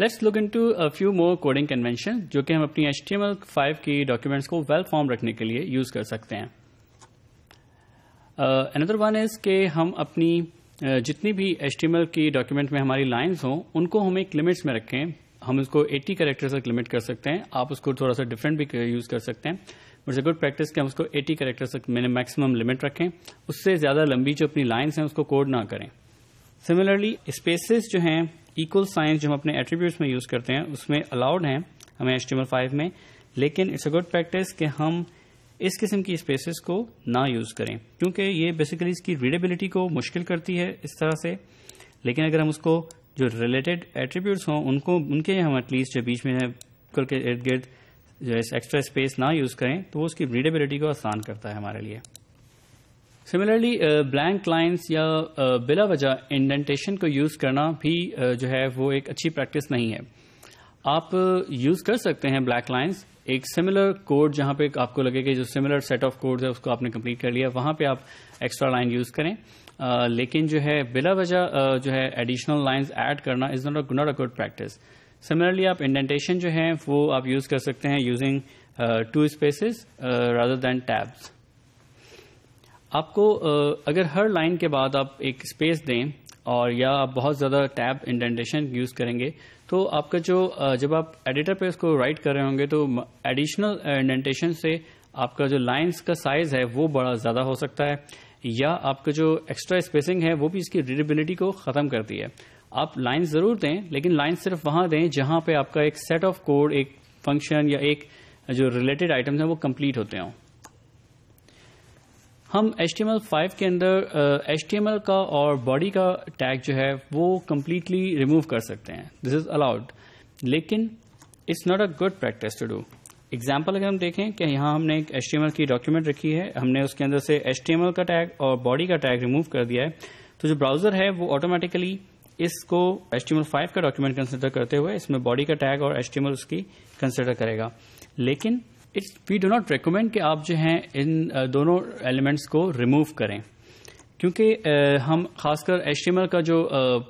let's look into a few more coding convention जो कि हम अपनी एच टी फाइव की डॉक्यूमेंट्स को वेल well फॉर्म रखने के लिए यूज कर सकते हैं अनदर वन इज के हम अपनी uh, जितनी भी एच की डॉक्यूमेंट में हमारी लाइन्स हों उनको हम एक लिमिट्स में रखें हम उसको 80 करेक्टर तक लिमिट कर सकते हैं आप उसको थोड़ा सा डिफरेंट भी यूज कर सकते हैं इट्स ए गुड प्रैक्टिस कि हम उसको 80 करेक्टर तक मैंने मैक्सिमम लिमिट रखें उससे ज़्यादा लंबी जो अपनी लाइन्स हैं उसको कोड ना करें सिमिलरली स्पेसेस जो हैं इक्वल साइंस जो हम अपने एट्रीब्यूट में यूज करते हैं उसमें अलाउड है हमें एच फाइव में लेकिन इट्स अ गुड प्रैक्टिस कि हम इस किस्म की स्पेसेस को ना यूज करें क्योंकि ये बेसिकली इसकी रीडेबिलिटी को मुश्किल करती है इस तरह से लेकिन अगर हम उसको जो रिलेटेड एट्रीब्यूट हों उनको उनके हम एटलीस्ट जो बीच में है करके इर्द गिर्द जो है एक्स्ट्रा स्पेस ना यूज करें तो वो उसकी रीडेबिलिटी को आसान करता है हमारे लिए सिमिलरली ब्लैंक लाइंस या uh, बिला वजह इंडेंटेशन को यूज़ करना भी uh, जो है वो एक अच्छी प्रैक्टिस नहीं है आप यूज़ uh, कर सकते हैं ब्लैक लाइंस एक सिमिलर कोड जहां पे आपको लगे कि जो सिमिलर सेट ऑफ कोड्स है उसको आपने कंप्लीट कर लिया वहां पे आप एक्स्ट्रा लाइन यूज़ करें uh, लेकिन जो है बिला वजह uh, जो है एडिशनल लाइन्स एड करना is not a not a good practice similarly आप इंडेंटेशन जो है वो आप यूज़ कर सकते हैं using two spaces rather than tabs आपको अगर हर लाइन के बाद आप एक स्पेस दें और या आप बहुत ज़्यादा टैब इंडेंटेशन यूज़ करेंगे तो आपका जो जब आप एडिटर पे उसको राइट कर रहे होंगे तो एडिशनल इंडेंटेशन से आपका जो लाइंस का साइज है वो बड़ा ज़्यादा हो सकता है या आपका जो एक्स्ट्रा स्पेसिंग है वो भी इसकी रीडेबिलिटी को ख़त्म करती है आप लाइन्स ज़रूर दें लेकिन लाइन सिर्फ वहां दें जहां पे आपका एक सेट ऑफ कोड एक फंक्शन या एक जो रिलेटेड आइटम्स हैं वो कंप्लीट होते हों हम HTML5 के अंदर HTML uh, का और बॉडी का टैग जो है वो कम्प्लीटली रिमूव कर सकते हैं दिस इज अलाउड लेकिन it's not a good practice to do example अगर हम देखें कि यहाँ हमने एक एच की डॉक्यूमेंट रखी है हमने उसके अंदर से एच का टैग और बॉडी का टैग रिमूव कर दिया है तो जो ब्राउजर है वो ऑटोमेटिकली इसको एच का डॉक्यूमेंट कंसिडर करते हुए इसमें बॉडी का टैग और एच उसकी कंसिडर करेगा लेकिन it's we do not recommend कि आप जो हैं इन दोनों एलिमेंट्स को रिमूव करें क्योंकि हम खासकर एच का जो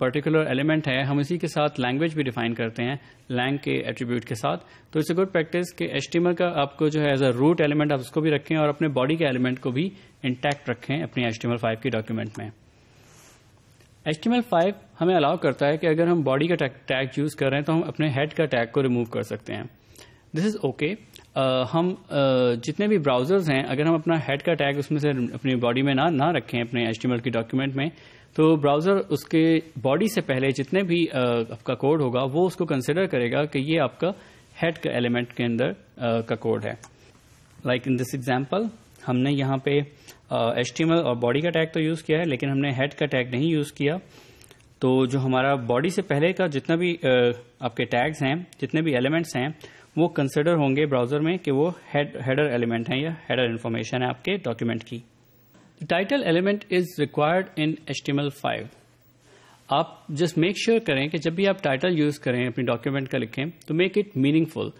पर्टिकुलर एलिमेंट है हम इसी के साथ लैंग्वेज भी डिफाइन करते हैं लैंग के एट्रीब्यूट के साथ तो इट्स अ गुड प्रैक्टिस कि एच का आपको जो है एज अ रूट एलिमेंट आप उसको भी रखें और अपने बॉडी के एलिमेंट को भी इंटैक्ट रखें अपने एच फाइव के डॉक्यूमेंट में एच फाइव हमें अलाउ करता है कि अगर हम बॉडी का टैग यूज कर रहे हैं तो हम अपने हेड का टैग को रिमूव कर सकते हैं दिस इज ओके हम uh, जितने भी ब्राउजर्स हैं अगर हम अपना हेड का टैग उसमें से अपनी बॉडी में ना ना रखें अपने एच के डॉक्यूमेंट में तो ब्राउजर उसके बॉडी से पहले जितने भी uh, आपका कोड होगा वो उसको कंसिडर करेगा कि ये आपका हेड का एलिमेंट के अंदर uh, का कोड है लाइक इन दिस एग्जाम्पल हमने यहाँ पे एच uh, और बॉडी का टैग तो यूज़ किया है लेकिन हमने हेड का टैग नहीं यूज़ किया तो जो हमारा बॉडी से पहले का जितना भी uh, आपके टैग्स हैं जितने भी एलिमेंट्स हैं वो कंसिडर होंगे ब्राउजर में कि वो हेडर एलिमेंट है या हेडर इन्फॉर्मेशन है आपके डॉक्यूमेंट की title element is required in HTML five आप जस्ट मेक श्योर करें कि जब भी आप टाइटल यूज करें अपनी डॉक्यूमेंट का लिखें तो make it meaningful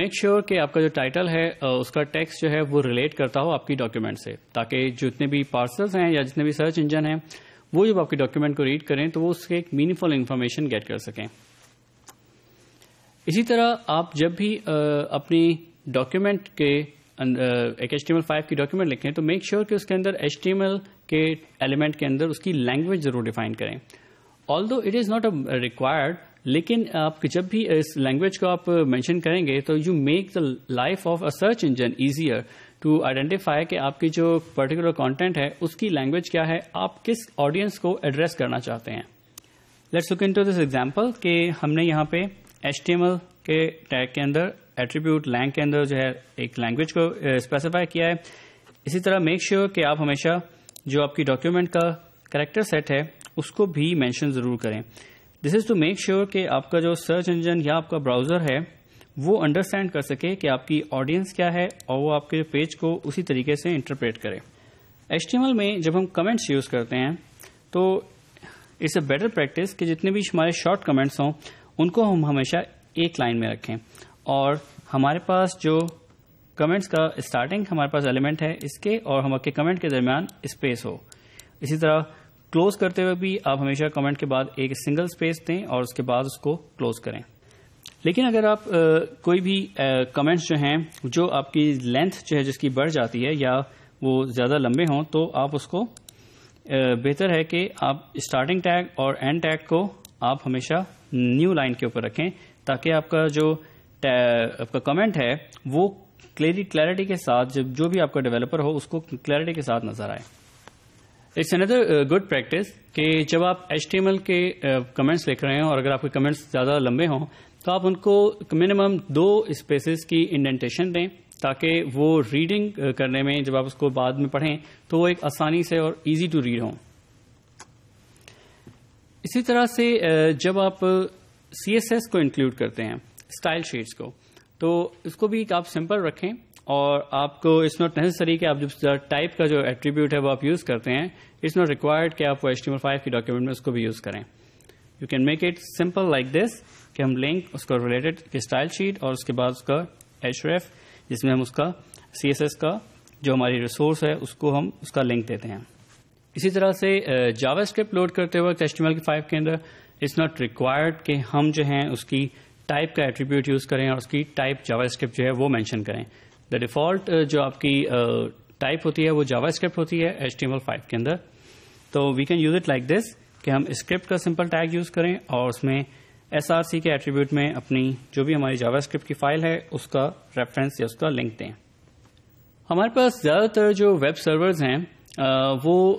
make sure कि आपका जो टाइटल है uh, उसका टेक्स्ट जो है वो रिलेट करता हो आपकी डॉक्यूमेंट से ताकि जितने भी पार्सल्स हैं या जितने भी सर्च इंजन हैं वो जब आपकी डॉक्यूमेंट को रीड करें तो वो उसके एक मीनिंगफुल इन्फॉर्मेशन गेट कर सकें इसी तरह आप जब भी अपनी डॉक्यूमेंट के अं, एक एच टी की डॉक्यूमेंट लिखें तो मेक श्योर sure कि उसके अंदर एच के एलिमेंट के अंदर उसकी लैंग्वेज जरूर डिफाइन करें although it is not a required लेकिन आप जब भी इस लैंग्वेज को आप मेंशन करेंगे तो you make the life of a search engine easier to identify कि आपकी जो पर्टिकुलर कंटेंट है उसकी लैंग्वेज क्या है आप किस ऑडियंस को एड्रेस करना चाहते हैं let's look into this example कि हमने यहाँ पे एच के टैग के अंदर एट्रीब्यूट लैंग के अंदर जो है एक लैंग्वेज को स्पेसिफाई uh, किया है इसी तरह मेक श्योर sure कि आप हमेशा जो आपकी डॉक्यूमेंट का करेक्टर सेट है उसको भी मैंशन ज़रूर करें this is to make sure कि आपका जो सर्च इंजन या आपका ब्राउज़र है वो अंडरस्टैंड कर सके कि आपकी ऑडियंस क्या है और वो आपके पेज को उसी तरीके से इंटरप्रेट करे एच में जब हम कमेंट्स यूज़ करते हैं तो इट्स अ बेटर प्रैक्टिस कि जितने भी हमारे शॉर्ट कमेंट्स हों उनको हम हमेशा एक लाइन में रखें और हमारे पास जो कमेंट्स का स्टार्टिंग हमारे पास एलिमेंट है इसके और हमारे कमेंट के दरमियान स्पेस हो इसी तरह क्लोज करते हुए भी आप हमेशा कमेंट के बाद एक सिंगल स्पेस दें और उसके बाद उसको क्लोज करें लेकिन अगर आप आ, कोई भी कमेंट्स जो हैं जो आपकी लेंथ जो है जिसकी बढ़ जाती है या वो ज़्यादा लंबे हों तो आप उसको बेहतर है कि आप स्टार्टिंग टैग और एंड टैग को आप हमेशा न्यू लाइन के ऊपर रखें ताकि आपका जो आपका कमेंट है वो क्लियरिटी क्लैरिटी के साथ जब जो भी आपका डेवलपर हो उसको क्लैरिटी के साथ नजर आए इट्स अनदर गुड प्रैक्टिस कि जब आप एच के कमेंट्स uh, लिख रहे हैं और अगर आपके कमेंट्स ज्यादा लंबे हों तो आप उनको मिनिमम दो स्पेसेस की इंडेंटेशन दें ताकि वो रीडिंग uh, करने में जब आप उसको बाद में पढ़ें तो वो एक आसानी से और इजी टू रीड हों इसी तरह से जब आप एस को इंक्लूड करते हैं स्टाइल शीट्स को तो इसको भी आप सिंपल रखें और आपको इट्स नॉट नेसेसरी कि आप जब टाइप का जो एट्रीब्यूट है वो आप यूज़ करते हैं इट्स नॉट रिक्वायर्ड कि आप वो एच फाइव के डॉक्यूमेंट में उसको भी यूज़ करें you can make it simple like this कि हम लिंक उसका रिलेटेड स्टाइल शीट और उसके बाद उसका एच जिसमें हम उसका सी का जो हमारी रिसोर्स है उसको हम उसका लिंक देते हैं इसी तरह से जावा स्क्रिप्ट लोड करते वक्त एचटीएमएल टी फाइव के अंदर इट्स नॉट रिक्वायर्ड कि हम जो हैं उसकी टाइप का एट्रीब्यूट यूज़ करें और उसकी टाइप जावा स्क्रिप्ट जो है वो मैंशन करें द डिफ़ॉल्ट जो आपकी टाइप होती है वो जावा स्क्रिप्ट होती है एचटीएमएल टी फाइव के अंदर तो we can use it like this कि हम स्क्रिप्ट का सिंपल टैग यूज़ करें और उसमें एस आर सी के एट्रीब्यूट में अपनी जो भी हमारी जावा स्क्रिप्ट की फाइल है उसका रेफरेंस या उसका लिंक दें हमारे पास ज़्यादातर जो वेब सर्वर्स हैं वो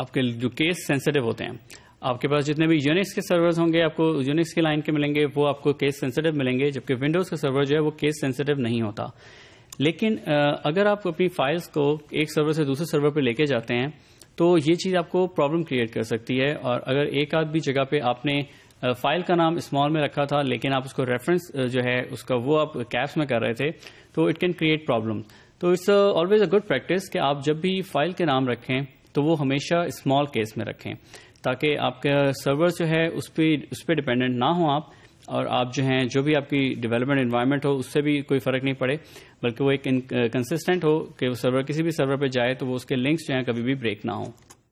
आपके जो केस सेंसिटिव होते हैं आपके पास जितने भी यूनिक्स के सर्वर्स होंगे आपको यूनिक्स के लाइन के मिलेंगे वो आपको केस सेंसिटिव मिलेंगे जबकि विंडोज़ का सर्वर जो है वो केस सेंसिटिव नहीं होता लेकिन अगर आप अपनी फाइल्स को एक सर्वर से दूसरे सर्वर पर लेके जाते हैं तो ये चीज़ आपको प्रॉब्लम क्रिएट कर सकती है और अगर एक आध भी जगह पे आपने फाइल का नाम स्मॉल में रखा था लेकिन आप उसको रेफरेंस जो है उसका वो आप कैप्स में कर रहे थे तो इट कैन क्रिएट प्रॉब्लम तो it's always a good practice कि आप जब भी फाइल के नाम रखें तो वो हमेशा स्मॉल केस में रखें ताकि आपका सर्वर जो है उस पर उस पर डिपेंडेंट ना हो आप और आप जो हैं जो भी आपकी डेवलपमेंट इन्वायरमेंट हो उससे भी कोई फर्क नहीं पड़े बल्कि वो एक कंसिस्टेंट हो कि वो सर्वर किसी भी सर्वर पर जाए तो वो उसके लिंक्स जो हैं कभी भी ब्रेक ना हो